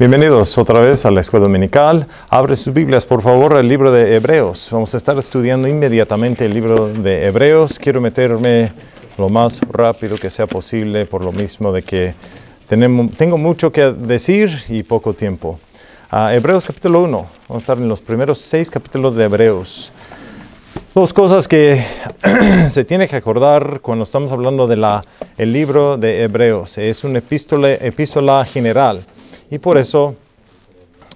Bienvenidos otra vez a la Escuela Dominical. Abre sus Biblias, por favor, el libro de Hebreos. Vamos a estar estudiando inmediatamente el libro de Hebreos. Quiero meterme lo más rápido que sea posible, por lo mismo de que tengo mucho que decir y poco tiempo. Ah, Hebreos capítulo 1. Vamos a estar en los primeros seis capítulos de Hebreos. Dos cosas que se tiene que acordar cuando estamos hablando del el libro de Hebreos. Es una epístola general y por eso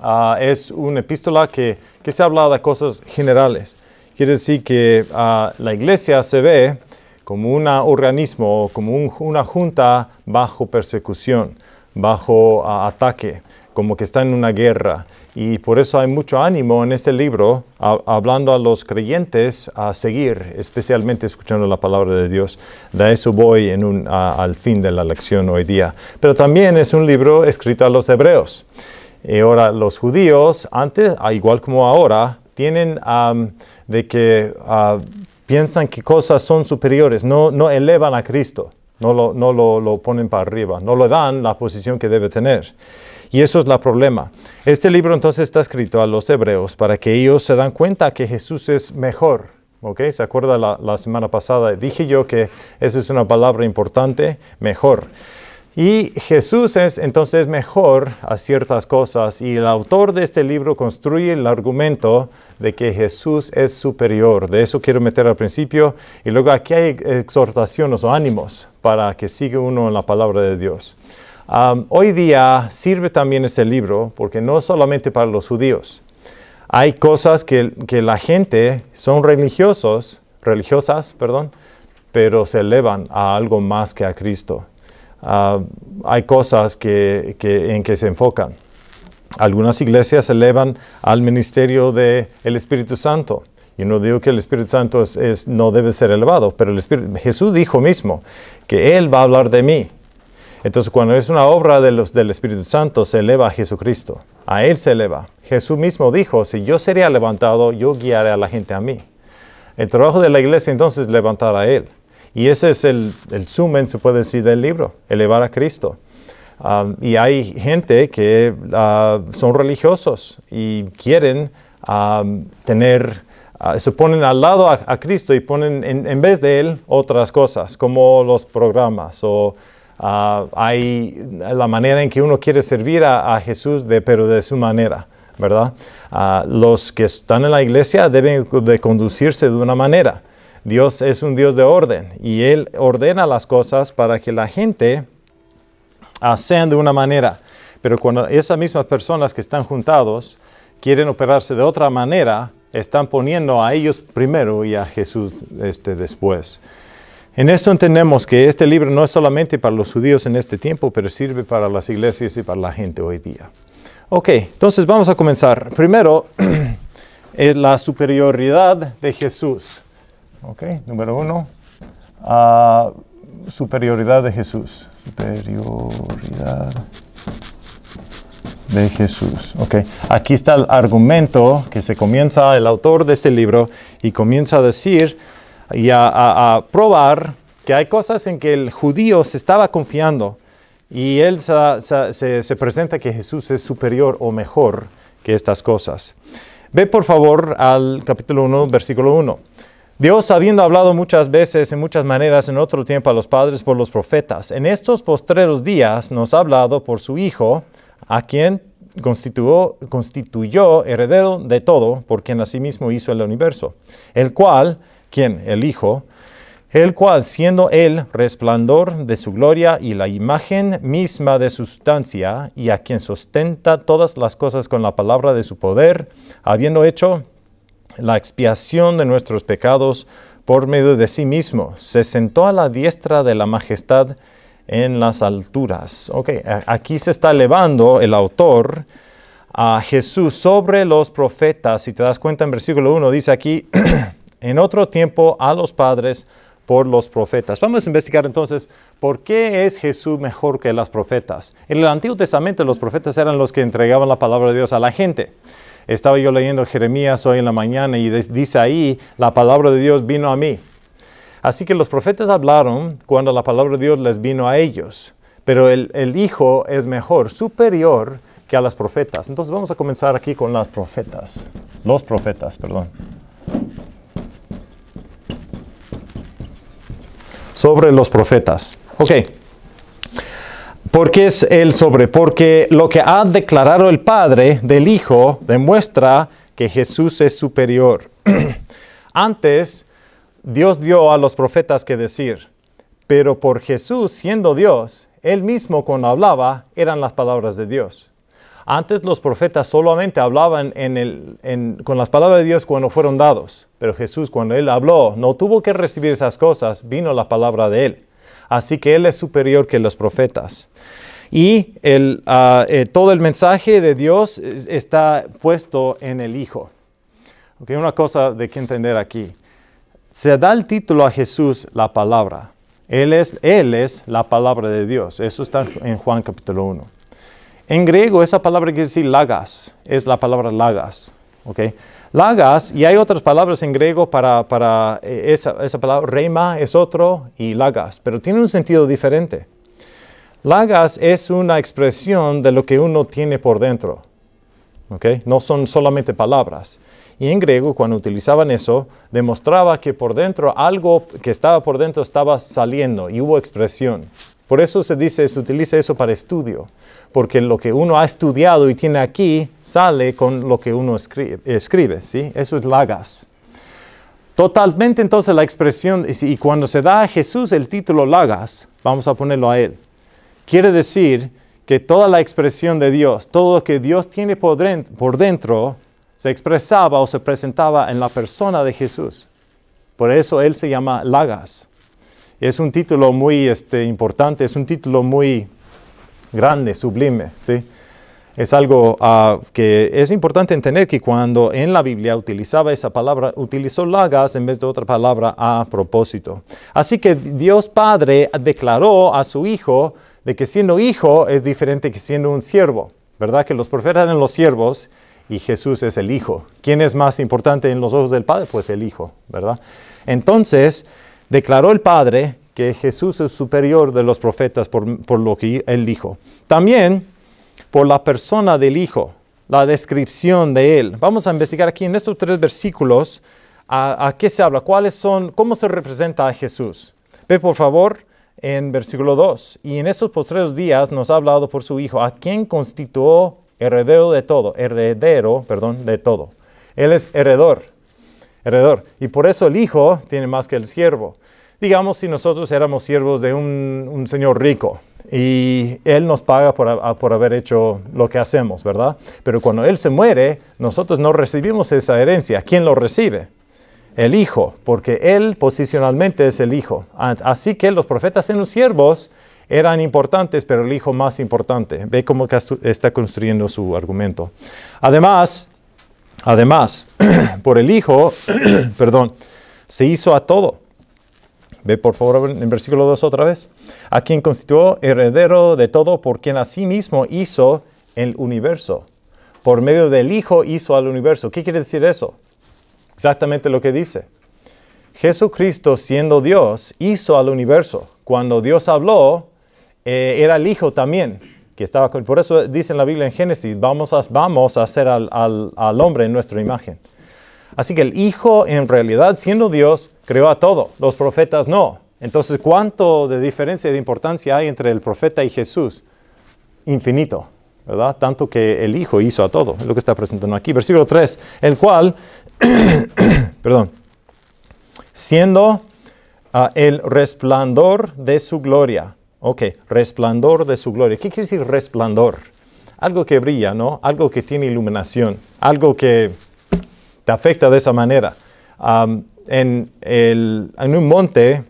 ah, es una epístola que, se habla de cosas generales. Quiere decir que ah, la iglesia se ve como un organismo, como una junta bajo persecución, bajo ah, ataque, como que está en una guerra. Y por eso hay mucho ánimo en este libro, hablando a los creyentes a seguir, especialmente escuchando la palabra de Dios. De eso voy en un, al fin de la lección hoy día. Pero también es un libro escrito a los hebreos. Y eh, ahora, los judíos, antes, igual como ahora, tienen de que ah, piensan que cosas son superiores, no, no elevan a Cristo no, lo, ponen para arriba, no le dan la posición que debe tener. Y eso es el problema. Este libro entonces está escrito a los hebreos para que ellos se dan cuenta que Jesús es mejor. ¿ok? ¿Se acuerda la, la semana pasada? Dije yo que esa es una palabra importante, mejor. Y Jesús es entonces mejor a ciertas cosas y el autor de este libro construye el argumento de que Jesús es superior. De eso quiero meter al principio y luego aquí hay exhortaciones o ánimos para que siga uno en la palabra de Dios. hoy día sirve también este libro porque no solamente para los judíos. Hay cosas que, la gente son religiosos, religiosas, perdón, pero se elevan a algo más que a Cristo. hay cosas que, en que se enfocan. Algunas iglesias se elevan al ministerio del Espíritu Santo. Yo no digo que el Espíritu Santo es, no debe ser elevado, pero el Jesús dijo mismo que Él va a hablar de mí. Entonces, cuando es una obra de los, del Espíritu Santo, se eleva a Jesucristo. A Él se eleva. Jesús mismo dijo, si yo sería levantado, yo guiaré a la gente a mí. El trabajo de la iglesia entonces es levantar a Él. Y ese es el, el sumen, se puede decir, del libro, elevar a Cristo. Ah, y hay gente que ah, son religiosos y quieren ah, tener Ah, se ponen al lado a, Cristo y ponen en, vez de Él otras cosas, como los programas o ah, hay la manera en que uno quiere servir a, Jesús, de, pero de su manera. ¿verdad? Ah, los que están en la iglesia deben de conducirse de una manera. Dios es un Dios de orden y Él ordena las cosas para que la gente sean de una manera. Pero cuando esas mismas personas que están juntados quieren operarse de otra manera, están poniendo a ellos primero y a Jesús este, después. En esto entendemos que este libro no es solamente para los judíos en este tiempo, pero sirve para las iglesias y para la gente hoy día. Ok, entonces vamos a comenzar. Primero, la superioridad de Jesús. Ok, número uno. Ah, superioridad de Jesús. Superioridad de Jesús. Aquí está el argumento que se comienza el autor de este libro y comienza a decir y a, probar que hay cosas en que el judío se estaba confiando y él se, se, presenta que Jesús es superior o mejor que estas cosas. Ve por favor al capítulo 1, versículo 1. Dios, habiendo hablado muchas veces, en muchas maneras, en otro tiempo a los padres por los profetas, en estos postreros días nos ha hablado por su Hijo, a quien constituyó, heredero de todo, por quien mismo hizo el universo, el cual, quien, el Hijo, el cual, siendo él resplandor de su gloria y la imagen misma de su sustancia, y a quien sustenta todas las cosas con la palabra de su poder, habiendo hecho la expiación de nuestros pecados por medio de sí mismo, se sentó a la diestra de la majestad en las alturas. Ok, aquí se está elevando el autor a Jesús sobre los profetas. Si te das cuenta en versículo 1, dice aquí, en otro tiempo a los padres por los profetas. Vamos a investigar entonces por qué es Jesús mejor que los profetas. En el Antiguo Testamento los profetas eran los que entregaban la palabra de Dios a la gente. Estaba yo leyendo Jeremías hoy en la mañana y dice ahí, la palabra de Dios vino a mí. Así que los profetas hablaron cuando la palabra de Dios les vino a ellos, pero el, Hijo es mejor, superior que a las profetas. Entonces vamos a comenzar aquí con las profetas, los profetas, perdón. Sobre los profetas. Ok. ¿Por qué es el sobre? Porque lo que ha declarado el Padre del Hijo demuestra que Jesús es superior. Antes, Dios dio a los profetas que decir, pero por Jesús siendo Dios, él mismo cuando hablaba eran las palabras de Dios. Antes los profetas solamente hablaban con las palabras de Dios cuando fueron dados, pero Jesús cuando Él habló no tuvo que recibir esas cosas, vino la palabra de Él. Así que Él es superior que los profetas. Y ah, eh, todo el mensaje de Dios está puesto en el Hijo. Okay, una cosa de que entender aquí se da el título a Jesús la palabra. Él es, la palabra de Dios. Eso está en Juan capítulo 1. En griego esa palabra quiere decir lagas, es la palabra lagas. Lagas, y hay otras palabras en griego para, eh, esa, palabra, Reima es otro y lagas, pero tiene un sentido diferente. Lagas es una expresión de lo que uno tiene por dentro. No son solamente palabras. Y en griego, cuando utilizaban eso, demostraba que por dentro algo que estaba por dentro estaba saliendo y hubo expresión. Por eso se dice, se utiliza eso para estudio, porque lo que uno ha estudiado y tiene aquí sale con lo que uno escribe, ¿sí? Eso es lagas. Totalmente entonces la expresión, y cuando se da a Jesús el título lagas, vamos a ponerlo a él, quiere decir que toda la expresión de Dios, todo lo que Dios tiene por dentro se expresaba o se presentaba en la persona de Jesús. Por eso él se llama Lagas. Es un título muy este, importante, es un título muy grande, sublime. ¿sí? Es algo ah, que es importante entender que cuando en la Biblia utilizaba esa palabra, utilizó lagas en vez de otra palabra a propósito. Así que Dios Padre declaró a su Hijo de que siendo hijo es diferente que siendo un siervo. ¿Verdad? Que los profetas eran los siervos y Jesús es el Hijo. ¿Quién es más importante en los ojos del Padre? Pues el Hijo, ¿verdad? Entonces, declaró el Padre que Jesús es superior de los profetas por, lo que él dijo. También por la persona del Hijo, la descripción de él. Vamos a investigar aquí en estos tres versículos a, qué se habla, cuáles son, cómo se representa a Jesús. Ve por favor en versículo 2, y en esos postreros días nos ha hablado por su Hijo, a quien constituyó heredero de todo, heredero, perdón, de todo. Él es heredor, heredor. Y por eso el hijo tiene más que el siervo. Digamos si nosotros éramos siervos de un, señor rico y él nos paga por, por haber hecho lo que hacemos, ¿verdad? Pero cuando él se muere, nosotros no recibimos esa herencia. ¿Quién lo recibe? El hijo, porque él posicionalmente es el hijo. Así que los profetas en los siervos eran importantes, pero el hijo más importante. Ve cómo está construyendo su argumento. Además, además, por el hijo, perdón, se hizo a todo. Ve por favor en versículo 2 otra vez. A quien constituyó heredero de todo, por quien a sí mismo hizo el universo. Por medio del Hijo hizo al universo. ¿Qué quiere decir eso? Exactamente lo que dice. Jesucristo siendo Dios hizo al universo. Cuando Dios habló, eh, era el hijo también que estaba con Por eso dice en la Biblia en Génesis, vamos a, vamos a hacer al, hombre en nuestra imagen. Así que el hijo en realidad, siendo Dios, creó a todo. Los profetas no. Entonces, ¿cuánto de diferencia de importancia hay entre el profeta y Jesús? Infinito. ¿verdad? Tanto que el Hijo hizo a todo, es lo que está presentando aquí. Versículo 3, el cual, perdón, siendo ah, el resplandor de su gloria Ok, resplandor de su gloria. ¿Qué quiere decir resplandor? Algo que brilla, ¿no? Algo que tiene iluminación, algo que te afecta de esa manera. en, un monte,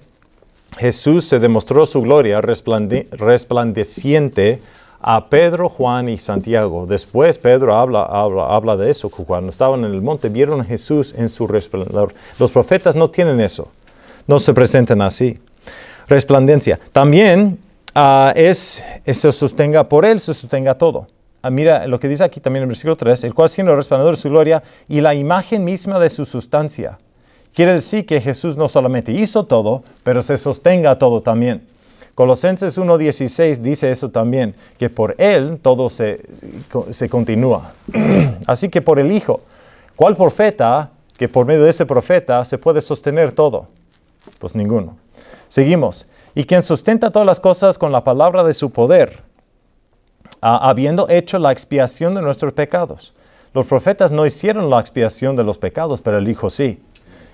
Jesús se demostró su gloria resplandeciente a Pedro, Juan y Santiago. Después Pedro habla, habla, habla de eso, cuando estaban en el monte vieron a Jesús en su resplandor. Los profetas no tienen eso, no se presentan así. Resplandencia. También Ah, es, se sostenga por él, se sostenga todo. Ah, mira lo que dice aquí también en el versículo 3, el cual siendo el resplandor de su gloria y la imagen misma de su sustancia. Quiere decir que Jesús no solamente hizo todo, pero se sostenga todo también. Colosenses 1.16 dice eso también, que por Él todo se, se continúa. Así que por el Hijo, ¿cuál profeta que por medio de ese profeta se puede sostener todo? Pues ninguno. Seguimos y quien sustenta todas las cosas con la palabra de su poder, habiendo hecho la expiación de nuestros pecados. Los profetas no hicieron la expiación de los pecados, pero el Hijo sí.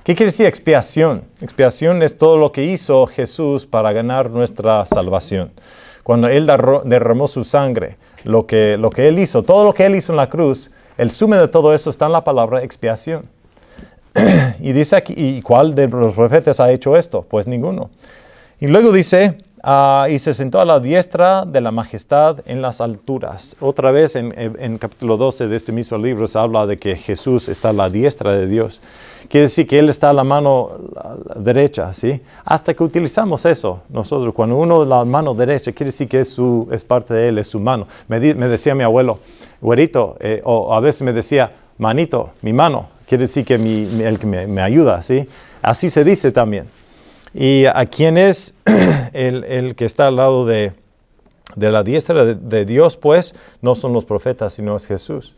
¿Qué quiere decir expiación? Expiación es todo lo que hizo Jesús para ganar nuestra salvación. Cuando Él derramó su sangre, lo que, lo que Él hizo, todo lo que Él hizo en la cruz, el sume de todo eso está en la palabra expiación. y dice aquí, ¿y cuál de los profetas ha hecho esto? Pues ninguno. Y luego dice, ah, y se sentó a la diestra de la majestad en las alturas. Otra vez en, en, capítulo 12 de este mismo libro se habla de que Jesús está a la diestra de Dios. Quiere decir que Él está a la mano derecha, ¿sí? Hasta que utilizamos eso nosotros. Cuando uno la mano derecha, quiere decir que es, su, es parte de Él, es su mano. Me, decía mi abuelo, güerito, eh", o a veces me decía, manito, mi mano. Quiere decir que el que me, me ayuda, ¿sí? Así se dice también. ¿Y a quién es el, que está al lado de, la diestra de, Dios? Pues no son los profetas, sino es Jesús.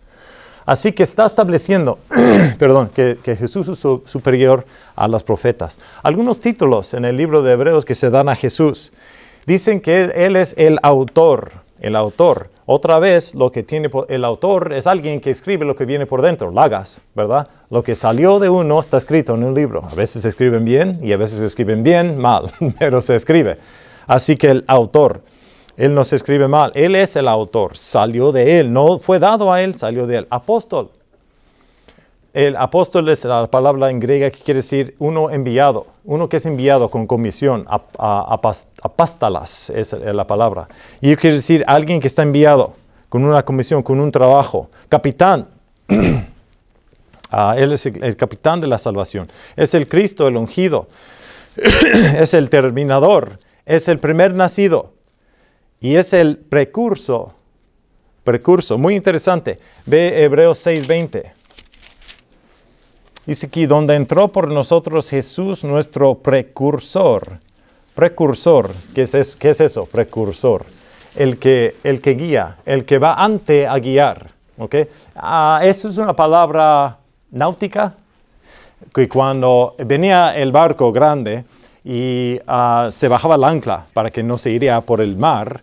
Así que está estableciendo, perdón, que, que, Jesús es superior a los profetas. Algunos títulos en el libro de Hebreos que se dan a Jesús dicen que Él es el autor el autor. Otra vez, lo que tiene el autor es alguien que escribe lo que viene por dentro, Lagas, ¿verdad? Lo que salió de uno está escrito en un libro. A veces se escriben bien y a veces se escriben bien, mal, pero se escribe. Así que el autor, él no se escribe mal, él es el autor, salió de él, no fue dado a él, salió de él. Apóstol, el apóstol es la palabra en griega que quiere decir uno enviado, uno que es enviado con comisión, apástalas es la palabra. Y quiere decir alguien que está enviado con una comisión, con un trabajo. Capitán, ah, él es el, capitán de la salvación, es el Cristo, el ungido, es el terminador, es el primer nacido y es el precurso, precurso, muy interesante. Ve Hebreos 6:20. Dice aquí, donde entró por nosotros Jesús, nuestro precursor. Precursor, ¿qué es eso? ¿Qué es eso? Precursor. El que, guía, el que va ante a guiar. ¿ok ah, eso es una palabra náutica, que cuando venía el barco grande y ah, se bajaba el ancla para que no se iría por el mar,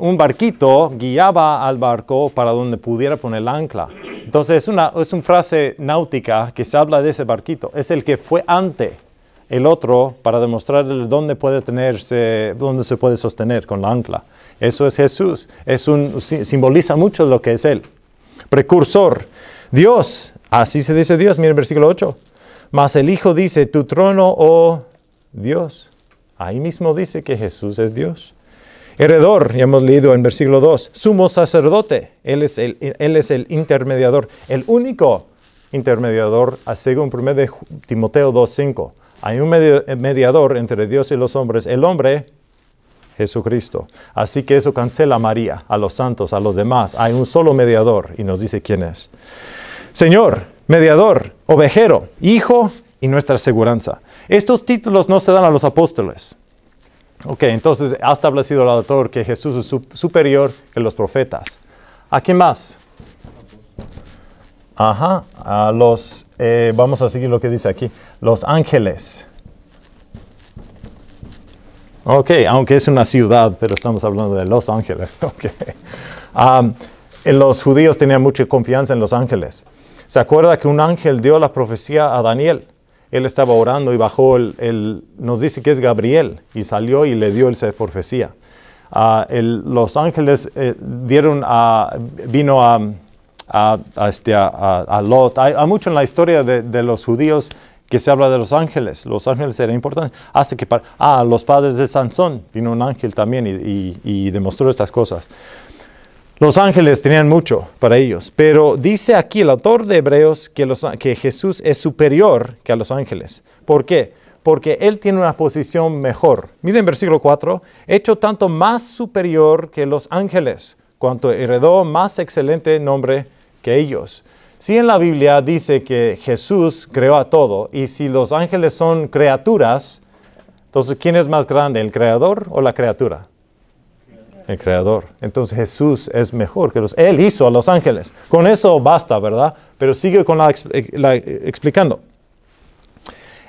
un barquito guiaba al barco para donde pudiera poner el ancla. Entonces es una, frase náutica que se habla de ese barquito. Es el que fue ante el otro para demostrar dónde puede tenerse, dónde se puede sostener con la ancla. Eso es Jesús. Es un, simboliza mucho lo que es Él. Precursor. Dios. Así se dice Dios. Miren versículo 8. Mas el Hijo dice, tu trono, oh Dios. Ahí mismo dice que Jesús es Dios. Heredor, ya hemos leído en versículo 2, sumo sacerdote, él es el, intermediador, el único intermediador, según 1 de Timoteo 2.5. Hay un eh, mediador entre Dios y los hombres, el hombre Jesucristo. Así que eso cancela a María, a los santos, a los demás. Hay un solo mediador y nos dice quién es. Señor, mediador, ovejero, hijo y nuestra seguridad, Estos títulos no se dan a los apóstoles. Ok, entonces ha establecido el autor que Jesús es superior que los profetas. ¿A quién más? Ajá, a los, eh, vamos a seguir lo que dice aquí, los ángeles. Ok, aunque es una ciudad, pero estamos hablando de los ángeles. Okay. los judíos tenían mucha confianza en los ángeles. ¿Se acuerda que un ángel dio la profecía a Daniel? él estaba orando y bajó, el, nos dice que es Gabriel, y salió y le dio ser profecía. Ah, los ángeles eh, dieron a, vino a, este, a Lot. Hay, mucho en la historia de, de, los judíos que se habla de los ángeles. Los ángeles eran importantes. Hace que para, ah, los padres de Sansón, vino un ángel también y demostró estas cosas. Los ángeles tenían mucho para ellos, pero dice aquí el autor de Hebreos que, Jesús es superior que a los ángeles. ¿Por qué? Porque Él tiene una posición mejor. Miren versículo 4, hecho tanto más superior que los ángeles, cuanto heredó más excelente nombre que ellos. Si en la Biblia dice que Jesús creó a todo y si los ángeles son criaturas, entonces ¿quién es más grande, el creador o la criatura? el creador. Entonces Jesús es mejor que los... Él hizo a los ángeles. Con eso basta, ¿verdad? Pero sigue con la, eh, la, eh, explicando.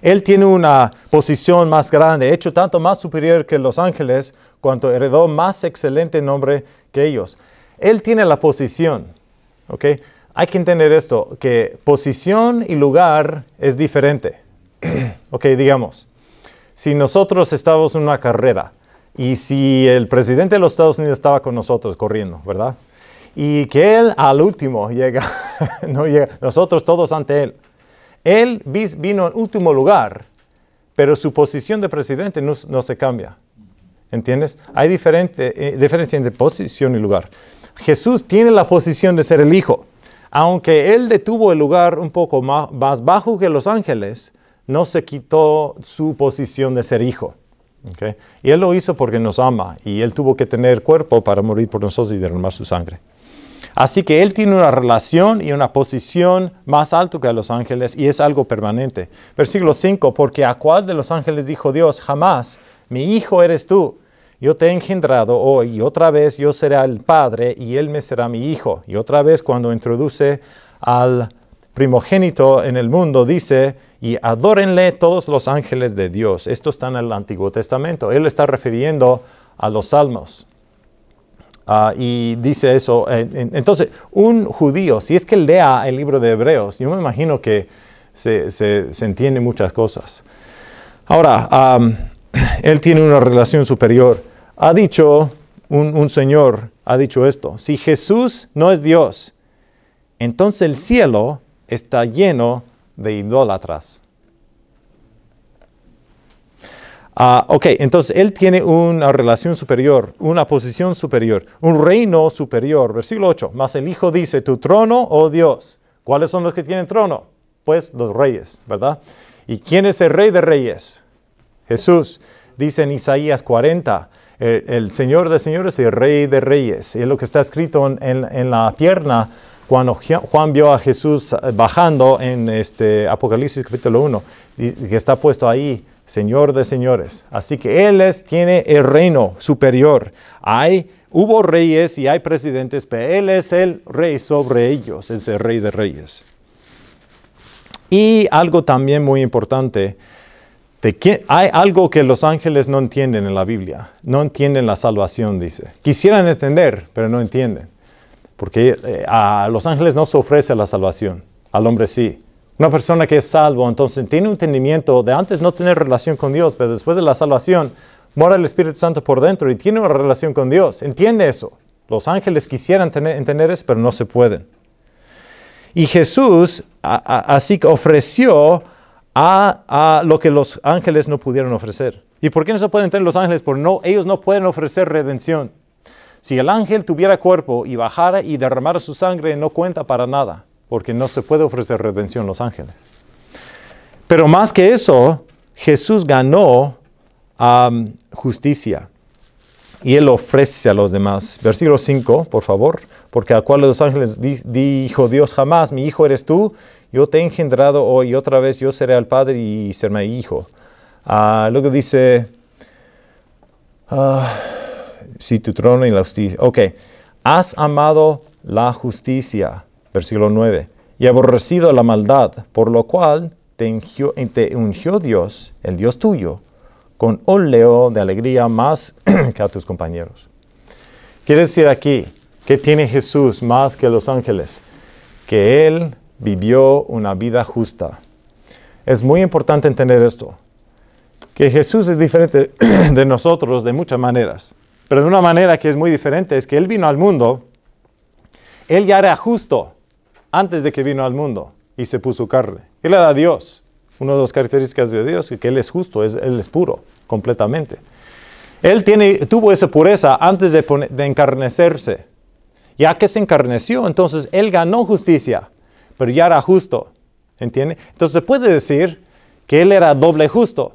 Él tiene una posición más grande, hecho tanto más superior que los ángeles, cuanto heredó más excelente nombre que ellos. Él tiene la posición, ¿ok? Hay que entender esto, que posición y lugar es diferente. ok, digamos, si nosotros estamos en una carrera, y si el presidente de los Estados Unidos estaba con nosotros corriendo, ¿verdad? Y que él al último llega, no llega, nosotros todos ante él. Él vino al último lugar, pero su posición de presidente no, se cambia. ¿Entiendes? Hay diferente, eh, diferencia entre posición y lugar. Jesús tiene la posición de ser el Hijo. Aunque Él detuvo el lugar un poco más bajo que los ángeles, no se quitó su posición de ser Hijo. Y Él lo hizo porque nos ama y Él tuvo que tener cuerpo para morir por nosotros y derramar su sangre. Así que Él tiene una relación y una posición más alto que a los ángeles y es algo permanente. Versículo 5, porque a cuál de los ángeles dijo Dios, jamás, mi hijo eres tú, yo te he engendrado hoy y otra vez yo seré el padre y Él me será mi hijo. Y otra vez cuando introduce al primogénito en el mundo, dice, y adórenle todos los ángeles de Dios. Esto está en el Antiguo Testamento. Él está refiriendo a los salmos. Ah, y dice eso. Entonces, un judío, si es que lea el libro de Hebreos, yo me imagino que se, entiende muchas cosas. Ahora, él tiene una relación superior. Ha dicho, un señor ha dicho esto, si Jesús no es Dios, entonces el cielo está lleno de idólatras. Ah, ok, entonces él tiene una relación superior, una posición superior, un reino superior. Versículo 8. más el Hijo dice, tu trono, oh Dios. ¿Cuáles son los que tienen trono? Pues los reyes, ¿verdad? ¿Y quién es el rey de reyes? Jesús. Dice en Isaías 40, el, Señor de señores y el rey de reyes. Y es lo que está escrito en la pierna cuando Juan vio a Jesús eh, bajando en este Apocalipsis capítulo 1, que está puesto ahí, Señor de señores. Así que Él es, tiene el reino superior. Hay, hubo reyes y hay presidentes, pero Él es el rey sobre ellos, es el rey de reyes. Y algo también muy importante, hay algo que los ángeles no entienden en la Biblia. No entienden la salvación, dice. Quisieran entender, pero no entienden. Porque eh, a los ángeles no se ofrece la salvación, al hombre sí. Una persona que es salvo, entonces tiene un entendimiento de antes no tener relación con Dios, pero después de la salvación mora el Espíritu Santo por dentro y tiene una relación con Dios. Entiende eso. Los ángeles quisieran tener, entender eso, pero no se pueden. Y Jesús así que ofreció a, lo que los ángeles no pudieron ofrecer. ¿Y por qué no se pueden tener los ángeles? Porque no, ellos no pueden ofrecer redención. Si el ángel tuviera cuerpo y bajara y derramara su sangre, no cuenta para nada, porque no se puede ofrecer redención a los ángeles. Pero más que eso, Jesús ganó justicia y él ofrece a los demás. Versículo 5, por favor, porque al cual de los ángeles dijo Dios jamás, mi hijo eres tú, yo te he engendrado hoy, otra vez yo seré el padre y seré mi hijo. Ah, luego dice, ah, si tu trono y la justicia. Ok, has amado la justicia, versículo 9, y aborrecido la maldad, por lo cual te ungió, te ungió Dios, el Dios tuyo, con óleo de alegría más que a tus compañeros. Quiere decir aquí, que tiene Jesús más que los ángeles? Que Él vivió una vida justa. Es muy importante entender esto, que Jesús es diferente de nosotros de muchas maneras pero de una manera que es muy diferente, es que Él vino al mundo, Él ya era justo antes de que vino al mundo y se puso carne. Él era Dios. Una de las características de Dios es que Él es justo, es, Él es puro, completamente. Él tiene, tuvo esa pureza antes de, de encarnecerse. Ya que se encarneció, entonces Él ganó justicia, pero ya era justo. ¿Entiende? Entonces se puede decir que Él era doble justo.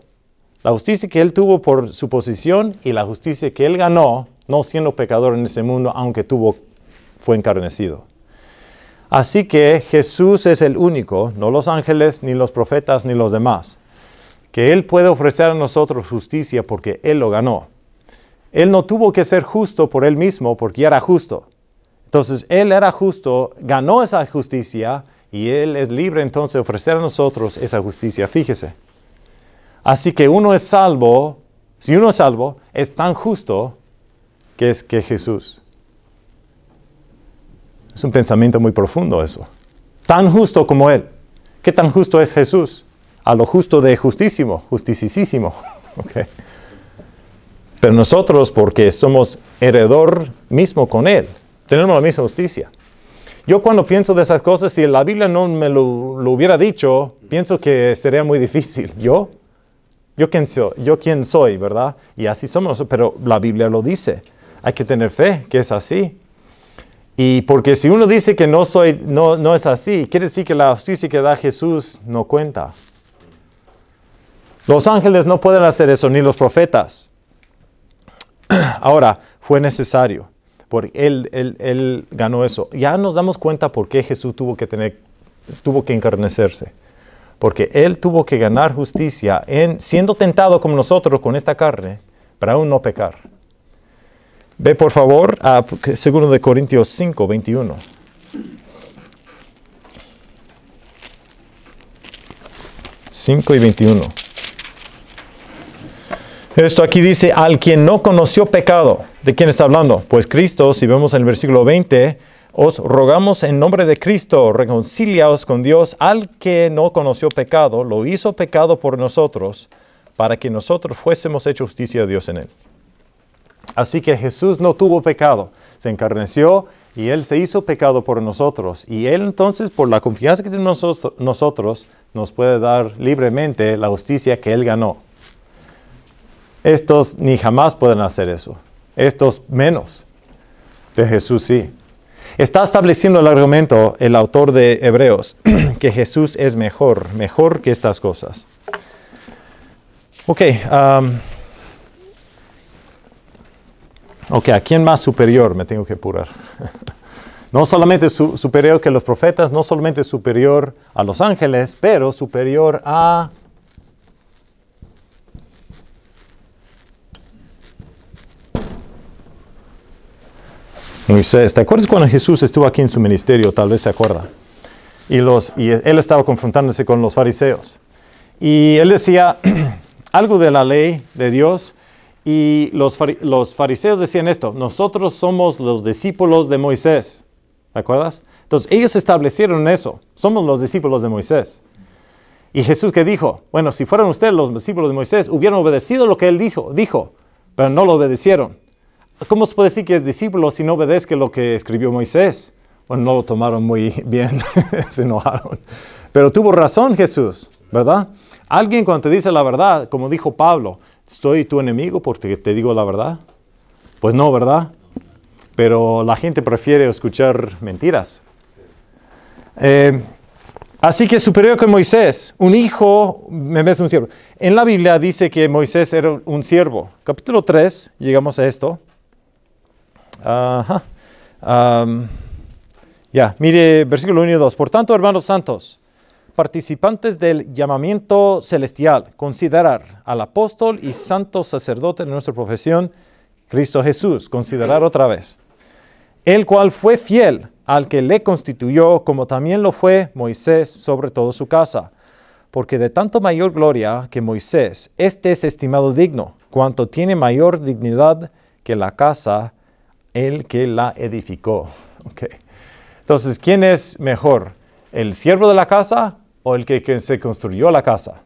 La justicia que él tuvo por su posición y la justicia que él ganó, no siendo pecador en ese mundo, aunque fue encarnecido. Así que Jesús es el único, no los ángeles, ni los profetas, ni los demás, que Él puede ofrecer a nosotros justicia porque Él lo ganó. Él no tuvo que ser justo por Él mismo porque era justo. Entonces Él era justo, ganó esa justicia y Él es libre entonces de ofrecer a nosotros esa justicia. Fíjese. Así que uno es salvo, si uno es salvo, es tan justo que es que Jesús. Es un pensamiento muy profundo eso. Tan justo como Él. ¿Qué tan justo es Jesús? A lo justo de justísimo, justicísimo. Pero nosotros, porque somos heredor mismo con Él, tenemos la misma justicia. Yo cuando pienso de esas cosas, si la Biblia no me lo, lo hubiera dicho, pienso que sería muy difícil. Yo yo quién soy, yo soy, ¿verdad? Y así somos, pero la Biblia lo dice. Hay que tener fe que es así. Y porque si uno dice que no, soy, no, no es así, quiere decir que la justicia que da Jesús no cuenta. Los ángeles no pueden hacer eso, ni los profetas. Ahora, fue necesario, porque él, él, ganó eso. Ya nos damos cuenta por qué Jesús tuvo que, tener, tuvo que encarnecerse porque Él tuvo que ganar justicia en, siendo tentado como nosotros con esta carne para aún no pecar. Ve por favor a 2 Corintios 5, 21. ...5 y 21... Esto aquí dice, al quien no conoció pecado, ¿de quién está hablando? Pues Cristo, si vemos en el versículo 20, os rogamos en nombre de Cristo, reconciliaos con Dios, al que no conoció pecado, lo hizo pecado por nosotros, para que nosotros fuésemos hecho justicia de Dios en él. Así que Jesús no tuvo pecado, se encarneció y él se hizo pecado por nosotros. Y él entonces, por la confianza que tenemos nosotros, nos puede dar libremente la justicia que él ganó. Estos ni jamás pueden hacer eso. Estos menos. De Jesús sí. Está estableciendo el argumento el autor de Hebreos, que Jesús es mejor, mejor que estas cosas. Ok, um, okay ¿a quién más superior me tengo que apurar? no solamente superior que los profetas, no solamente superior a los ángeles, pero superior a Moisés, ¿te acuerdas cuando Jesús estuvo aquí en su ministerio? Tal vez se acuerda. Y, los, y él estaba confrontándose con los fariseos. Y él decía algo de la ley de Dios. Y los, los fariseos decían esto, nosotros somos los discípulos de Moisés. ¿Te acuerdas? Entonces ellos establecieron eso, somos los discípulos de Moisés. Y Jesús que dijo, bueno, si fueran ustedes los discípulos de Moisés, hubieran obedecido lo que él dijo, dijo pero no lo obedecieron. ¿Cómo se puede decir que es discípulo si no obedezca lo que escribió Moisés? Bueno, no lo tomaron muy bien, se enojaron. Pero tuvo razón Jesús, ¿verdad? Alguien cuando te dice la verdad, como dijo Pablo, estoy tu enemigo porque te digo la verdad. Pues no, ¿verdad? Pero la gente prefiere escuchar mentiras. Eh, así que superior que Moisés, un hijo, me ves un siervo. En la Biblia dice que Moisés era un siervo. Capítulo 3, llegamos a esto ya, mire versículo 1 y 2. Por tanto, hermanos santos, participantes del llamamiento celestial, considerar al apóstol y santo sacerdote de nuestra profesión, Cristo Jesús, considerar otra vez, el cual fue fiel al que le constituyó, como también lo fue Moisés sobre todo su casa. Porque de tanto mayor gloria que Moisés, este es estimado digno, cuanto tiene mayor dignidad que la casa el que la edificó. Okay. Entonces, ¿quién es mejor? ¿El siervo de la casa o el que, se construyó la casa?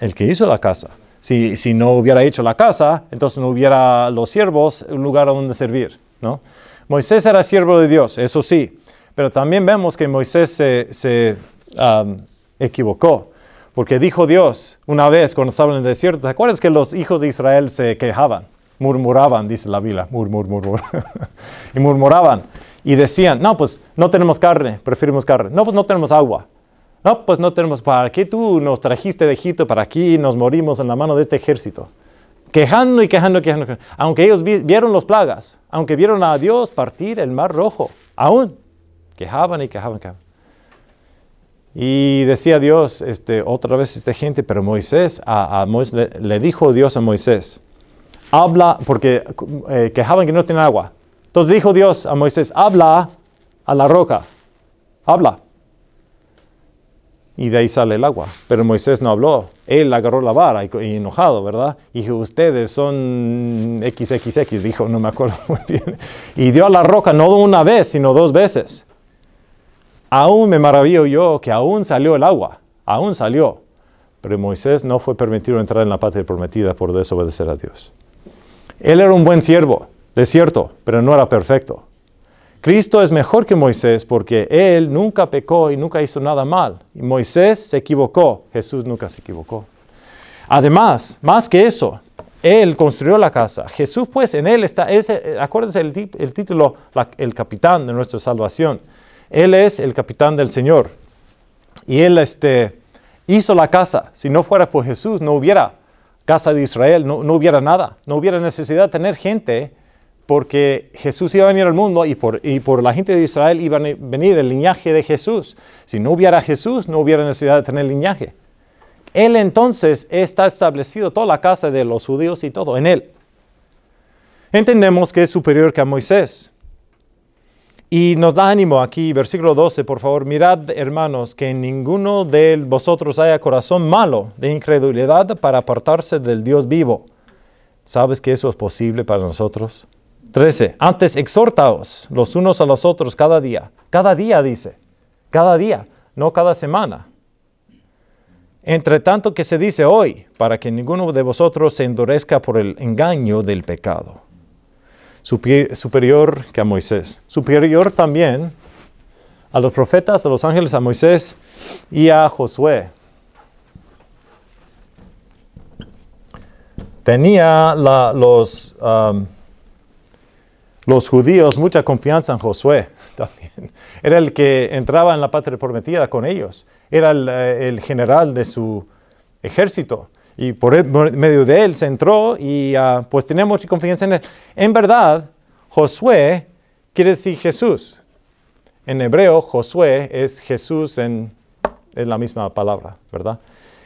El que hizo la casa. Si, si, no hubiera hecho la casa, entonces no hubiera los siervos un lugar donde servir. ¿no? Moisés era siervo de Dios, eso sí, pero también vemos que Moisés se, um, equivocó. Porque dijo Dios una vez cuando estaba en el desierto, ¿te acuerdas que los hijos de Israel se quejaban? Murmuraban, dice la Biblia, murmur, murmur. y murmuraban y decían, no, pues no tenemos carne, preferimos carne. No, pues no tenemos agua. No, pues no tenemos, ¿para qué tú nos trajiste de Egipto para aquí y nos morimos en la mano de este ejército? Quejando y quejando y quejando. Aunque ellos vieron las plagas, aunque vieron a Dios partir el mar rojo, aún quejaban y quejaban. Y decía Dios, este, otra vez esta gente, pero Moisés, a, le dijo Dios a Moisés, habla, porque eh, quejaban que no tenían agua. Entonces dijo Dios a Moisés, habla a la roca, habla. Y de ahí sale el agua. Pero Moisés no habló. Él agarró la vara y, enojado, ¿verdad? Y dijo, ustedes son XXX, dijo, no me acuerdo muy bien. Y dio a la roca no una vez, sino dos veces. Aún me maravillo yo que aún salió el agua, aún salió. Pero Moisés no fue permitido entrar en la patria prometida por desobedecer a Dios. Él era un buen siervo, de cierto, pero no era perfecto. Cristo es mejor que Moisés porque él nunca pecó y nunca hizo nada mal. Y Moisés se equivocó, Jesús nunca se equivocó. Además, más que eso, él construyó la casa. Jesús, pues, en él está, acuérdense el, título, el capitán de nuestra salvación. Él es el capitán del Señor. Y él este, hizo la casa. Si no fuera por Jesús, no hubiera casa de Israel, no, hubiera nada, no hubiera necesidad de tener gente, porque Jesús iba a venir al mundo y por, y por la gente de Israel iba a venir el linaje de Jesús. Si no hubiera Jesús, no hubiera necesidad de tener linaje. Él entonces está establecido toda la casa de los judíos y todo en él. Entendemos que es superior que a Moisés, y nos da ánimo aquí, versículo 12, por favor, mirad hermanos, que ninguno de vosotros haya corazón malo de incredulidad para apartarse del Dios vivo. ¿Sabes que eso es posible para nosotros? 13. Antes exhortaos los unos a los otros cada día. Cada día dice. Cada día, no cada semana. Entre tanto que se dice hoy, para que ninguno de vosotros se endurezca por el engaño del pecado superior que a Moisés, superior también a los profetas, a los ángeles, a Moisés y a Josué. Tenía um, los, judíos mucha confianza en Josué también. Era el que entraba en la patria prometida con ellos. Era el eh, general de su ejército y e, por, medio de él se entró y ah, pues tenemos mucha confianza en él. En verdad, Josué quiere decir Jesús. En hebreo, Josué es Jesús en, la misma palabra, ¿verdad?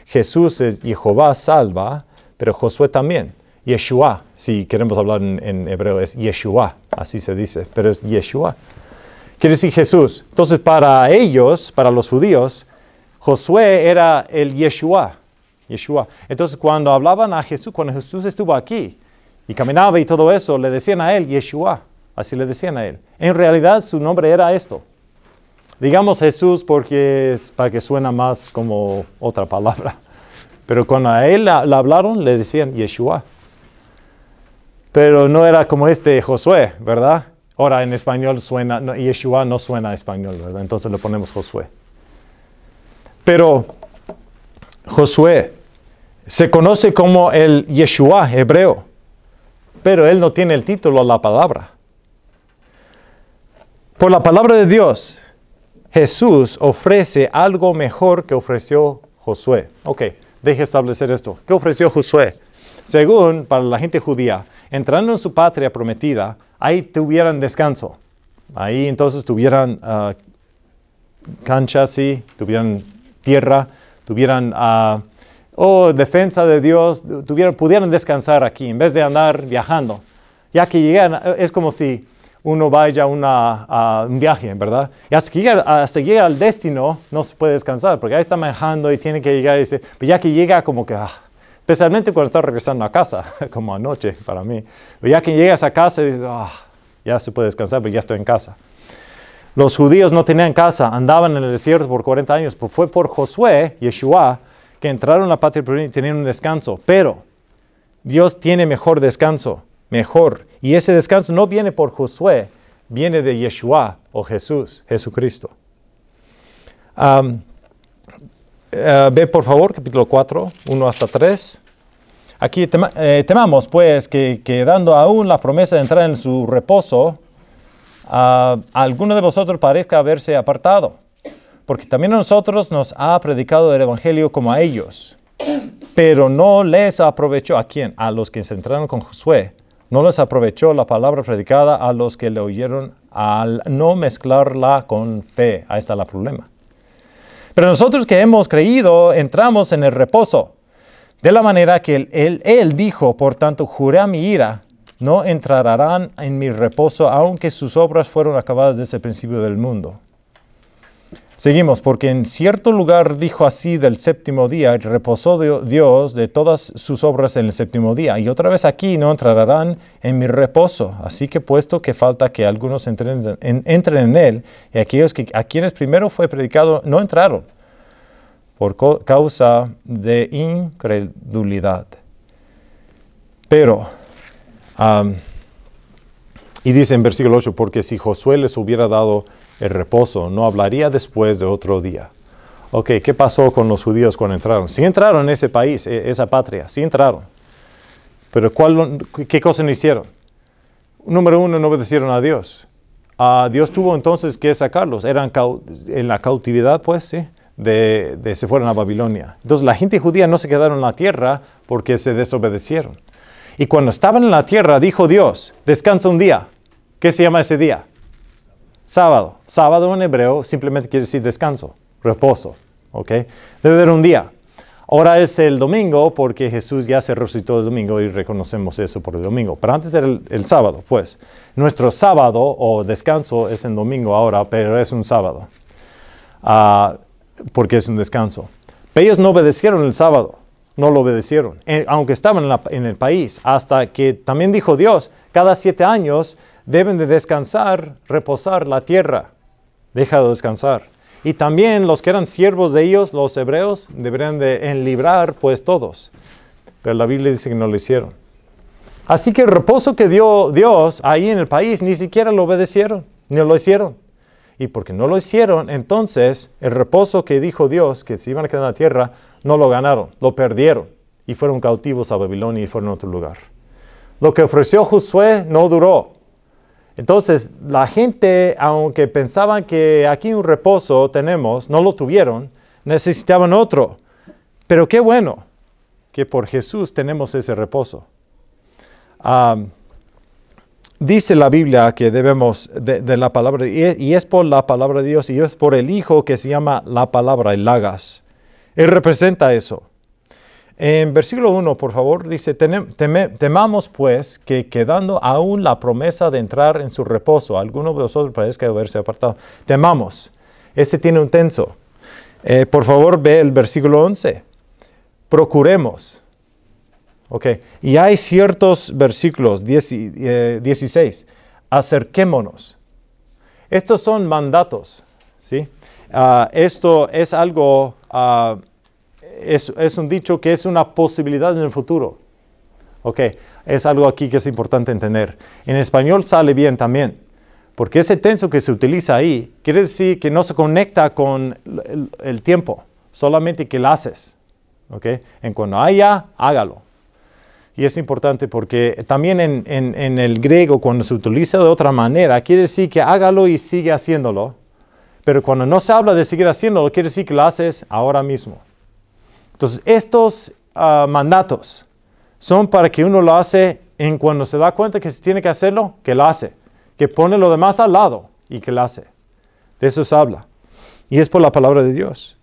Jesús es Jehová salva, pero Josué también. Yeshua, si queremos hablar en, en, hebreo, es Yeshua, así se dice, pero es Yeshua. Quiere decir Jesús. Entonces, para ellos, para los judíos, Josué era el Yeshua, Yeshua. Entonces, cuando hablaban a Jesús, cuando Jesús estuvo aquí y caminaba y todo eso, le decían a él Yeshua. Así le decían a él. En realidad, su nombre era esto. Digamos Jesús porque es, para que suena más como otra palabra. Pero cuando a él le hablaron, le decían Yeshua. Pero no era como este Josué, ¿verdad? Ahora en español suena, Yeshua no suena a español, ¿verdad? Entonces le ponemos Josué. Pero Josué, se conoce como el Yeshua hebreo, pero él no tiene el título a la palabra. Por la palabra de Dios, Jesús ofrece algo mejor que ofreció Josué. Ok, deje establecer esto. ¿Qué ofreció Josué? Según para la gente judía, entrando en su patria prometida, ahí tuvieran descanso. Ahí entonces tuvieran cancha, canchas, sí, tuvieran tierra, tuvieran ah, oh, defensa de Dios, tuvieron, pudieron descansar aquí en vez de andar viajando. Ya que llegan, es como si uno vaya a un viaje, ¿verdad? Y hasta que, llega, hasta llega al destino no se puede descansar, porque ahí está manejando y tiene que llegar y dice, pero ya que llega como que, ah, especialmente cuando está regresando a casa, como anoche para mí, pero ya que llegas a casa dices, ah, ya se puede descansar, pero ya estoy en casa. Los judíos no tenían casa, andaban en el desierto por 40 años, pero pues fue por Josué, Yeshua, que entraron a la patria y tenían un descanso, pero Dios tiene mejor descanso, mejor. Y ese descanso no viene por Josué, viene de Yeshua o Jesús, Jesucristo. Eh, ve por favor capítulo 4, 1 hasta 3. Aquí eh, temamos pues que, dando aún la promesa de entrar en su reposo, ah, alguno de vosotros parezca haberse apartado porque también a nosotros nos ha predicado el Evangelio como a ellos, pero no les aprovechó a quién, a los que se entraron con Josué, no les aprovechó la palabra predicada a los que le oyeron al no mezclarla con fe. Ahí está el problema. Pero nosotros que hemos creído entramos en el reposo, de la manera que él, dijo, por tanto, juré a mi ira, no entrarán en mi reposo, aunque sus obras fueron acabadas desde el principio del mundo. Seguimos, porque en cierto lugar dijo así del séptimo día, reposó Dios de todas sus obras en el séptimo día, y otra vez aquí no entrarán en mi reposo. Así que puesto que falta que algunos entren en, entren en él, y aquellos que, a quienes primero fue predicado no entraron, por causa de incredulidad. Pero, y dice en versículo 8, porque si Josué les hubiera dado el reposo, no hablaría después de otro día. Ok, ¿qué pasó con los judíos cuando entraron? Sí entraron en ese país, e-, esa patria, sí entraron. Pero ¿qué cosa no hicieron? Número uno, no obedecieron a Dios. A Dios tuvo entonces que sacarlos. Eran en la cautividad, pues, de, de, se fueron a Babilonia. Entonces la gente judía no se quedaron en la tierra porque se desobedecieron. Y cuando estaban en la tierra, dijo Dios, descansa un día. ¿Qué se llama ese día? Sábado. Sábado en hebreo simplemente quiere decir descanso, reposo. ¿ok? Debe haber un día. Ahora es el domingo porque Jesús ya se resucitó el domingo y reconocemos eso por el domingo. Pero antes era el, sábado, pues. Nuestro sábado o descanso es el domingo ahora, pero es un sábado. Ah, porque es un descanso. Pero ellos no obedecieron el sábado, no lo obedecieron, eh, aunque estaban en el país, hasta que también dijo Dios, cada siete años deben de descansar, reposar la tierra. Deja de descansar. Y también los que eran siervos de ellos, los hebreos, deberían de enlibrar pues todos. Pero la Biblia dice que no lo hicieron. Así que el reposo que dio Dios ahí en el país, ni siquiera lo obedecieron, ni lo hicieron. Y porque no lo hicieron, entonces el reposo que dijo Dios que se iban a quedar en la tierra, no lo ganaron, lo perdieron. Y fueron cautivos a Babilonia y fueron a otro lugar. Lo que ofreció Josué no duró. Entonces, la gente, aunque pensaban que aquí un reposo tenemos, no lo tuvieron, necesitaban otro. Pero qué bueno que por Jesús tenemos ese reposo. dice la Biblia que debemos de, la palabra, y, y es, por la palabra de Dios, y es por el Hijo que se llama la palabra, el lagas. Él representa eso. En versículo 1, por favor, dice, temamos pues que quedando aún la promesa de entrar en su reposo, alguno de vosotros parece que haberse apartado, temamos. Este tiene un tenso. Eh, por favor, ve el versículo 11. Procuremos. Ok, y hay ciertos versículos, 10, 16. Eh, Acerquémonos. Estos son mandatos, ¿sí? Ah, esto es algo ah, es, un dicho que es una posibilidad en el futuro. Ok, es algo aquí que es importante entender. En español sale bien también, porque ese tenso que se utiliza ahí quiere decir que no se conecta con el, tiempo, solamente que lo haces. Ok, en cuando haya, hágalo. Y es importante porque también en, el griego, cuando se utiliza de otra manera, quiere decir que hágalo y sigue haciéndolo. Pero cuando no se habla de seguir haciéndolo, quiere decir que lo haces ahora mismo. Entonces, estos ah, mandatos son para que uno lo hace en cuando se da cuenta que se tiene que hacerlo, que lo hace. Que pone lo demás al lado y que lo hace. De eso se habla. Y es por la palabra de Dios.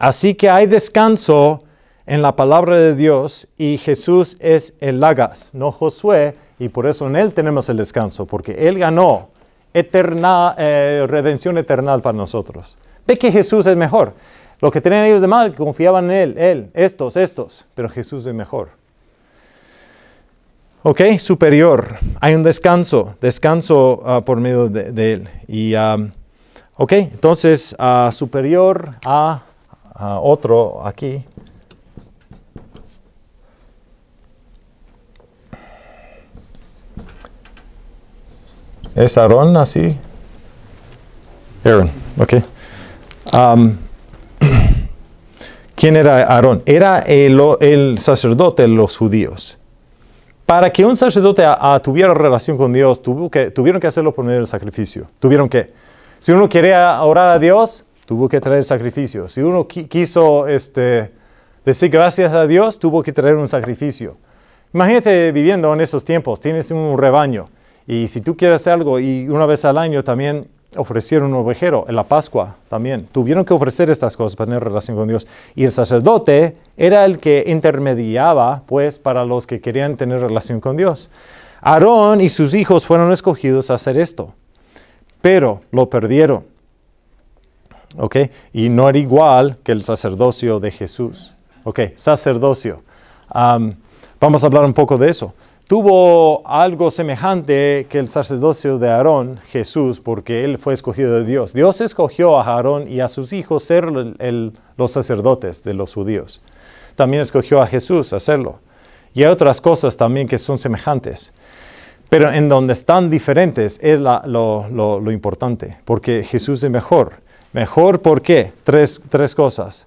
Así que hay descanso en la palabra de Dios y Jesús es el lagas, no Josué, y por eso en Él tenemos el descanso, porque Él ganó eterna, eh, redención eterna para nosotros. Ve que Jesús es mejor. Lo que tenían ellos de mal, que confiaban en Él, Él, estos, estos, pero Jesús es mejor. ¿Ok? Superior. Hay un descanso, descanso ah, por medio de, Él. Y, ok, entonces, ah, superior a, otro aquí. ¿Es Aarón así? Aaron, ok. ¿Quién era Aarón? Era el, sacerdote de los judíos. Para que un sacerdote tuviera relación con Dios, tuvieron que hacerlo por medio del sacrificio. Tuvieron que. Si uno quería orar a Dios, tuvo que traer sacrificio. Si uno quiso este, decir gracias a Dios, tuvo que traer un sacrificio. Imagínate viviendo en esos tiempos, tienes un rebaño. Y si tú quieres hacer algo y una vez al año también ofrecieron un ovejero en la Pascua también. Tuvieron que ofrecer estas cosas para tener relación con Dios. Y el sacerdote era el que intermediaba, pues, para los que querían tener relación con Dios. Aarón y sus hijos fueron escogidos a hacer esto, pero lo perdieron. ¿Ok? Y no era igual que el sacerdocio de Jesús. ¿Ok? Sacerdocio. vamos a hablar un poco de eso tuvo algo semejante que el sacerdocio de Aarón, Jesús, porque él fue escogido de Dios. Dios escogió a Aarón y a sus hijos ser los sacerdotes de los judíos. También escogió a Jesús hacerlo. Y hay otras cosas también que son semejantes. Pero en donde están diferentes es lo, importante, porque Jesús es mejor. Mejor por qué? tres cosas.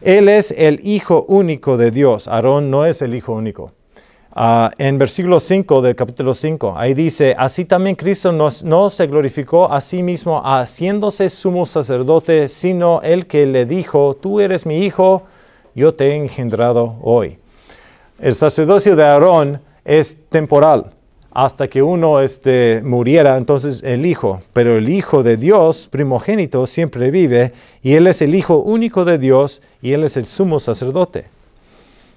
Él es el Hijo único de Dios. Aarón no es el Hijo único. Ah, en versículo 5 del capítulo 5, ahí dice, así también Cristo no se glorificó a sí mismo haciéndose sumo sacerdote, sino el que le dijo, tú eres mi hijo, yo te he engendrado hoy. El sacerdocio de Aarón es temporal, hasta que uno este, muriera, entonces el hijo, pero el hijo de Dios, primogénito, siempre vive, y él es el hijo único de Dios, y él es el sumo sacerdote.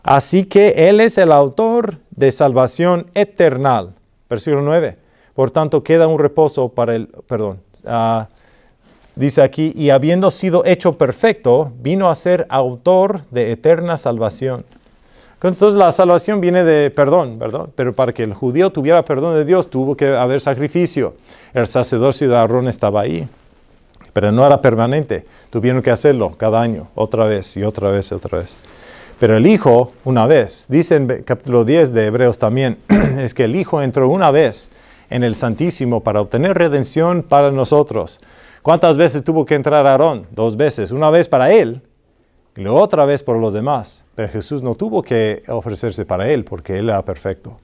Así que Él es el autor de salvación eterna. Versículo 9. Por tanto, queda un reposo para el, perdón, ah, dice aquí, y habiendo sido hecho perfecto, vino a ser autor de eterna salvación. Entonces la salvación viene de perdón, ¿verdad? Pero para que el judío tuviera perdón de Dios tuvo que haber sacrificio. El sacerdote de Aarón estaba ahí, pero no era permanente. Tuvieron que hacerlo cada año, otra vez y otra vez y otra vez. Pero el hijo, una vez, dice en capítulo 10 de Hebreos también, es que el hijo entró una vez en el Santísimo para obtener redención para nosotros. ¿Cuántas veces tuvo que entrar Aarón? Dos veces. Una vez para él y otra vez por los demás. Pero Jesús no tuvo que ofrecerse para él porque él era perfecto.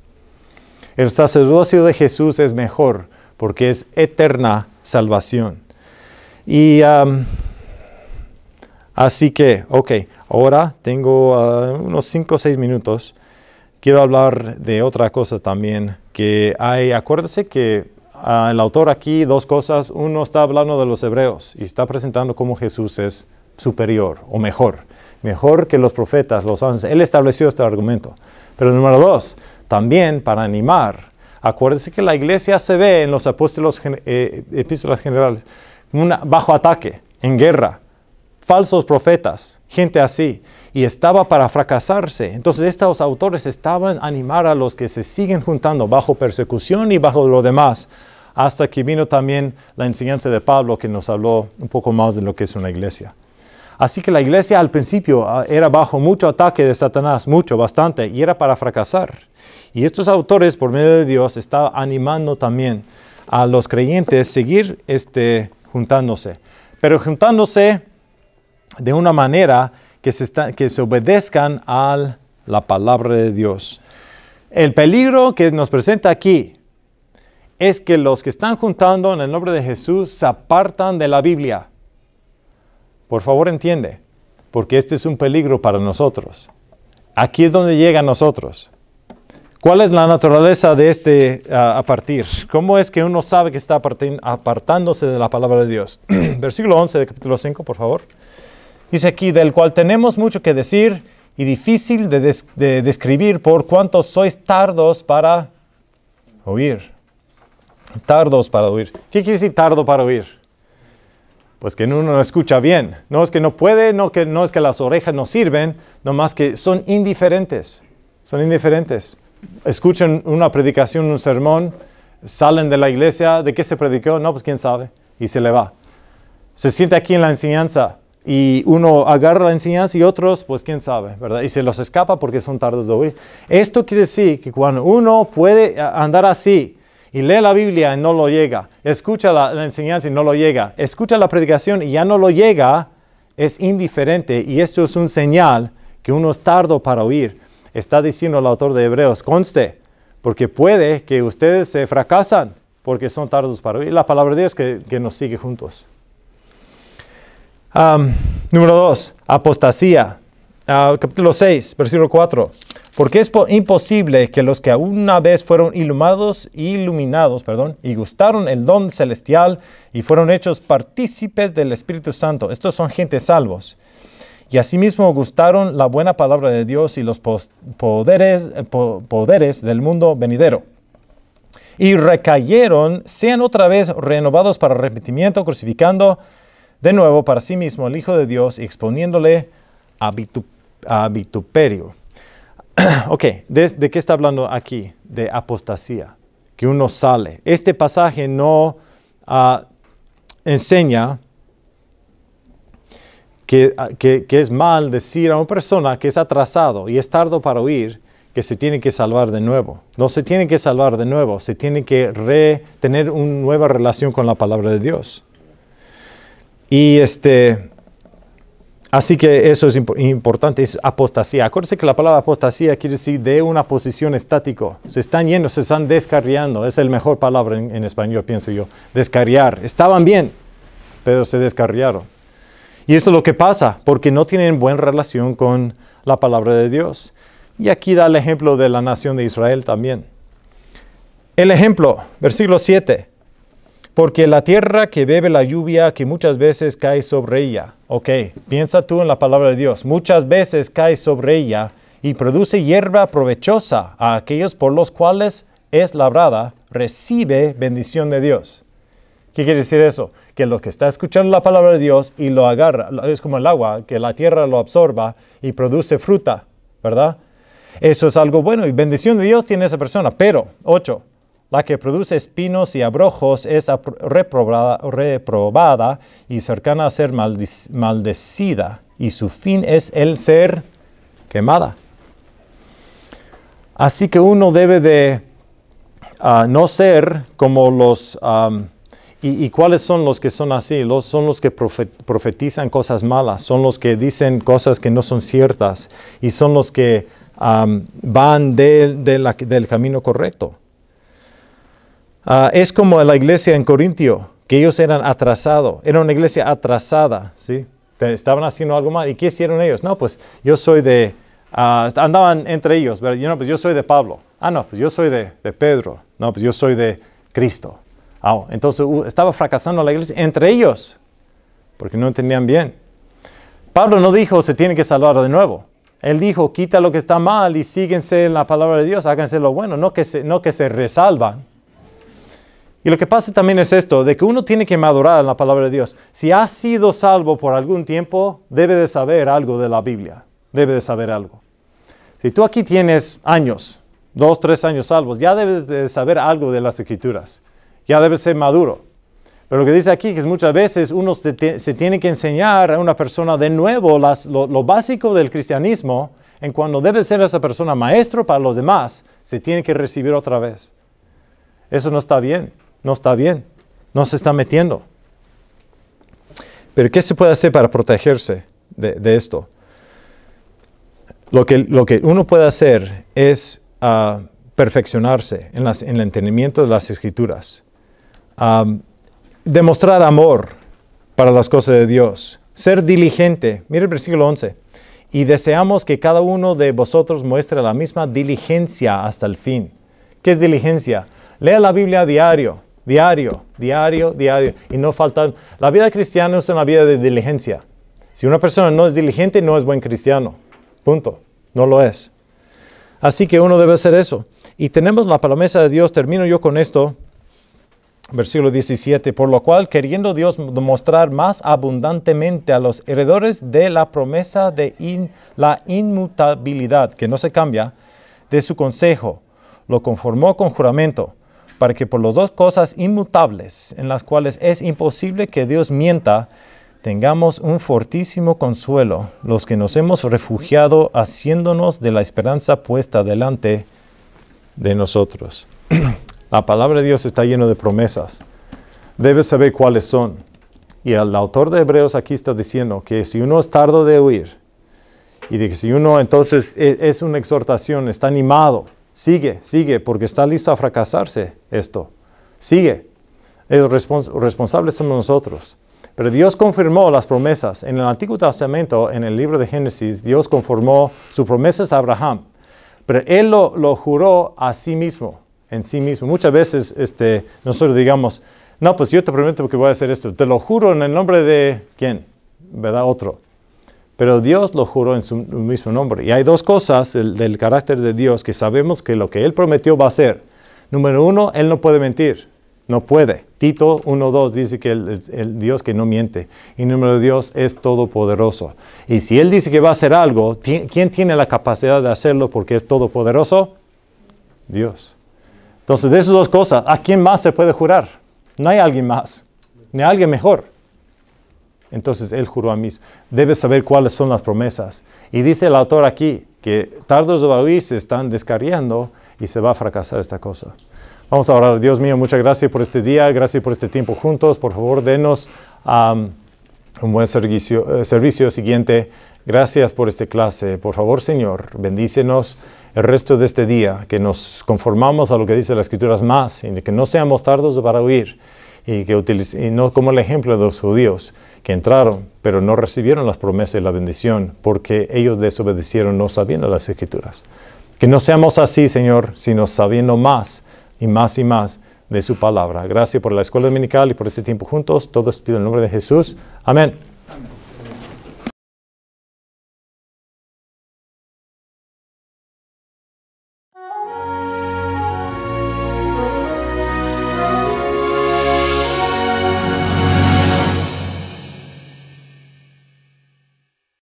El sacerdocio de Jesús es mejor porque es eterna salvación. Y así que, ok, Ahora tengo ah, unos 5 o 6 minutos. Quiero hablar de otra cosa también, que hay, acuérdese que ah, el autor aquí dos cosas. Uno está hablando de los hebreos y está presentando cómo Jesús es superior o mejor, mejor que los profetas, los ángeles. Él estableció este argumento. Pero número dos, también para animar, acuérdese que la iglesia se ve en los eh, epístolas generales, bajo ataque, en guerra falsos profetas, gente así, y estaba para fracasarse. Entonces estos autores estaban a animar a los que se siguen juntando bajo persecución y bajo lo demás, hasta que vino también la enseñanza de Pablo que nos habló un poco más de lo que es una iglesia. Así que la iglesia al principio ah, era bajo mucho ataque de Satanás, mucho, bastante, y era para fracasar. Y estos autores, por medio de Dios, estaban animando también a los creyentes a seguir este, juntándose. Pero juntándose de una manera que se, obedezcan a la palabra de Dios. El peligro que nos presenta aquí es que los que están juntando en el nombre de Jesús se apartan de la Biblia. Por favor entiende, porque este es un peligro para nosotros. Aquí es donde llega a nosotros. ¿Cuál es la naturaleza de este ah, a partir? ¿Cómo es que uno sabe que está apartándose de la palabra de Dios? Versículo 11 de capítulo 5, por favor. Dice aquí, del cual tenemos mucho que decir y difícil de, describir por cuanto sois tardos para oír. Tardos para oír. ¿Qué quiere decir tardo para oír? Pues que uno no escucha bien. No es que no puede, no, que, no es que las orejas no sirven, nomás que son indiferentes. Son indiferentes. Escuchan una predicación, un sermón, salen de la iglesia, ¿de qué se predicó? No, pues quién sabe. Y se le va. Se siente aquí en la enseñanza y uno agarra la enseñanza y otros, pues quién sabe, ¿verdad? Y se los escapa porque son tardos de oír. Esto quiere decir que cuando uno puede eh, andar así y lee la Biblia y no lo llega, escucha la, enseñanza y no lo llega, escucha la predicación y ya no lo llega, es indiferente y esto es un señal que uno es tardo para oír. Está diciendo el autor de Hebreos, conste, porque puede que ustedes se fracasan porque son tardos para oír. La palabra de Dios que nos sigue juntos número 2, apostasía. Ah, capítulo 6, versículo 4. Porque es imposible que los que una vez fueron iluminados, iluminados perdón, y gustaron el don celestial y fueron hechos partícipes del Espíritu Santo, estos son gente salvos, y asimismo gustaron la buena palabra de Dios y los poderes, poderes del mundo venidero. Y recayeron, sean otra vez renovados para arrepentimiento, crucificando de nuevo para sí mismo el Hijo de Dios exponiéndole a, vituperio. ok, ¿De, qué está hablando aquí? De apostasía, que uno sale. Este pasaje no ah, enseña ah, que, es mal decir a una persona que es atrasado y es tardo para oír que se tiene que salvar de nuevo. No se tiene que salvar de nuevo, se tiene que tener una nueva relación con la palabra de Dios. Y este, así que eso es importante, es apostasía. Acuérdense que la palabra apostasía quiere decir de una posición estático. Se están yendo, se están descarriando. Es el mejor palabra en, español, pienso yo. Descarriar. Estaban bien, pero se descarriaron. Y esto es lo que pasa, porque no tienen buena relación con la palabra de Dios. Y aquí da el ejemplo de la nación de Israel también. El ejemplo, versículo 7 porque la tierra que bebe la lluvia que muchas veces cae sobre ella. Ok, piensa tú en la palabra de Dios. Muchas veces cae sobre ella y produce hierba provechosa a aquellos por los cuales es labrada, recibe bendición de Dios. ¿Qué quiere decir eso? Que lo que está escuchando la palabra de Dios y lo agarra, es como el agua, que la tierra lo absorba y produce fruta, ¿verdad? Eso es algo bueno y bendición de Dios tiene esa persona. Pero, ocho. La que produce espinos y abrojos es reprobada, y cercana a ser maldecida, y su fin es el ser quemada. Así que uno debe de ah, no ser como los... y, cuáles son los que son así? Los, son los que profetizan cosas malas, son los que dicen cosas que no son ciertas y son los que van del camino correcto. Ah, es como la iglesia en Corintio, que ellos eran atrasados, era una iglesia atrasada, ¿sí? Estaban haciendo algo mal. ¿Y qué hicieron ellos? No, pues yo soy de, ah, andaban entre ellos, ¿verdad? No, pues yo soy de Pablo. Ah, no, pues yo soy de, Pedro. No, pues yo soy de Cristo. Ah, entonces uh, estaba fracasando la iglesia entre ellos, porque no entendían bien. Pablo no dijo, se tiene que salvar de nuevo. Él dijo, quita lo que está mal y síguense en la palabra de Dios, háganse lo bueno, no que se, no que se resalvan y lo que pasa también es esto, de que uno tiene que madurar en la palabra de Dios. Si ha sido salvo por algún tiempo, debe de saber algo de la Biblia, debe de saber algo. Si tú aquí tienes años, dos, tres años salvos, ya debes de saber algo de las escrituras, ya debes ser maduro. Pero lo que dice aquí es que muchas veces uno se tiene que enseñar a una persona de nuevo lo, lo, básico del cristianismo, en cuando debe ser esa persona maestro para los demás, se tiene que recibir otra vez. Eso no está bien no está bien, no se está metiendo. Pero ¿qué se puede hacer para protegerse de, esto? Lo que, lo que, uno puede hacer es ah, perfeccionarse en, el entendimiento de las escrituras, ah, demostrar amor para las cosas de Dios, ser diligente. Mire el versículo 11. Y deseamos que cada uno de vosotros muestre la misma diligencia hasta el fin. ¿Qué es diligencia? Lea la Biblia a diario Diario, diario, diario. Y no faltan... La vida cristiana es una vida de diligencia. Si una persona no es diligente, no es buen cristiano. Punto. No lo es. Así que uno debe hacer eso. Y tenemos la promesa de Dios. Termino yo con esto. Versículo 17. Por lo cual, queriendo Dios mostrar más abundantemente a los heredores de la promesa de la inmutabilidad, que no se cambia, de su consejo, lo conformó con juramento para que por las dos cosas inmutables en las cuales es imposible que Dios mienta, tengamos un fortísimo consuelo, los que nos hemos refugiado haciéndonos de la esperanza puesta delante de nosotros. la palabra de Dios está llena de promesas. Debes saber cuáles son. Y el autor de Hebreos aquí está diciendo que si uno es tardo de huir y de que si uno entonces e, es una exhortación, está animado, Sigue, sigue, porque está listo a fracasarse esto. Sigue. Los responsables somos nosotros. Pero Dios confirmó las promesas. En el Antiguo Testamento, en el libro de Génesis, Dios conformó sus promesas a Abraham. Pero Él lo, juró a sí mismo, en sí mismo. Muchas veces este, nosotros digamos, no, pues yo te prometo que voy a hacer esto. Te lo juro en el nombre de quién, ¿verdad? Otro pero Dios lo juró en su mismo nombre. Y hay dos cosas del, carácter de Dios que sabemos que lo que Él prometió va a ser. Número uno, Él no puede mentir. No puede. Tito 1.2 dice que el, Dios que no miente. Y número de Dios es todopoderoso. Y si Él dice que va a hacer algo, ¿quién tiene la capacidad de hacerlo porque es todopoderoso? Dios. Entonces, de esas dos cosas, ¿a quién más se puede jurar? No hay alguien más, ni alguien mejor. Entonces él juró a mí, debes saber cuáles son las promesas. Y dice el autor aquí que tardos de oír se están descarriando y se va a fracasar esta cosa. Vamos a orar. Dios mío, muchas gracias por este día, gracias por este tiempo juntos. Por favor, denos un buen eh, servicio, siguiente. Gracias por esta clase. Por favor, Señor, bendícenos el resto de este día, que nos conformamos a lo que dice la Escritura más, y que no seamos tardos para oír, y que y no como el ejemplo de los judíos, que entraron, pero no recibieron las promesas y la bendición porque ellos desobedecieron no sabiendo las escrituras. Que no seamos así, Señor, sino sabiendo más y más y más de su palabra. Gracias por la escuela dominical y por este tiempo juntos. Todos pido en el nombre de Jesús. Amén.